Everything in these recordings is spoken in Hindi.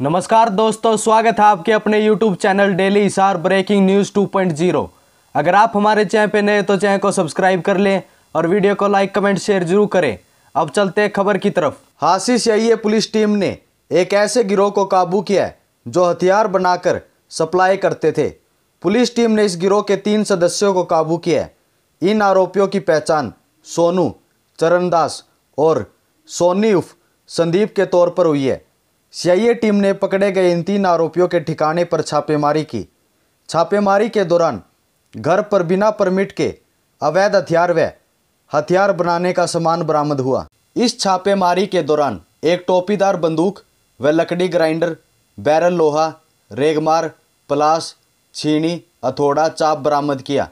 नमस्कार दोस्तों स्वागत है आपके अपने YouTube channel daily Hisar breaking news 2.0 अगर आप हमारे चैनल पे नए तो चैनल को सब्सक्राइब कर लें और वीडियो को लाइक कमेंट शेयर जरूर करें अब चलते हैं खबर की तरफ हाशी सीआईए पुलिस टीम ने एक ऐसे गिरोह को काबू किया है जो हथियार बनाकर सप्लाई करते थे पुलिस टीम ने इस गिरोह के तीन सदस्यों को काबू किया है इन आरोपियों की पहचान सोनू चरणदास और सोनी उफ संदीप के तौर पर हुई है सीआईए टीम ने पकड़े गए इन तीन आरोपियों के ठिकाने पर छापेमारी की छापेमारी के दौरान घर पर बिना परमिट के अवैध हथियार व हथियार बनाने का सामान बरामद हुआ इस छापेमारी के दौरान एक टोपीदार बंदूक व लकड़ी ग्राइंडर बैरल लोहा रेगमार पलास छीनी हथौड़ा चाप बरामद किया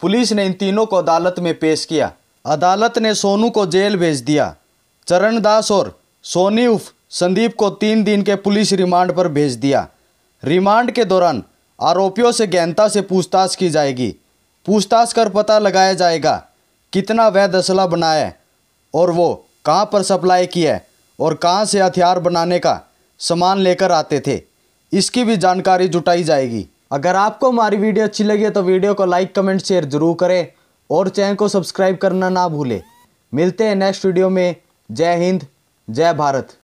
पुलिस ने इन तीनों को अदालत में पेश किया अदालत ने सोनू को जेल भेज दिया चरणदास और सोनी उफ संदीप को तीन दिन के पुलिस रिमांड पर भेज दिया रिमांड के दौरान आरोपियों से गहनता से पूछताछ की जाएगी पूछताछ कर पता लगाया जाएगा कितना वह दसला बनाया और वो कहाँ पर सप्लाई किया और कहाँ से हथियार बनाने का सामान लेकर आते थे इसकी भी जानकारी जुटाई जाएगी अगर आपको हमारी वीडियो अच्छी लगी तो वीडियो को लाइक कमेंट शेयर ज़रूर करें और चैनल को सब्सक्राइब करना ना भूलें मिलते हैं नेक्स्ट वीडियो में जय हिंद जय भारत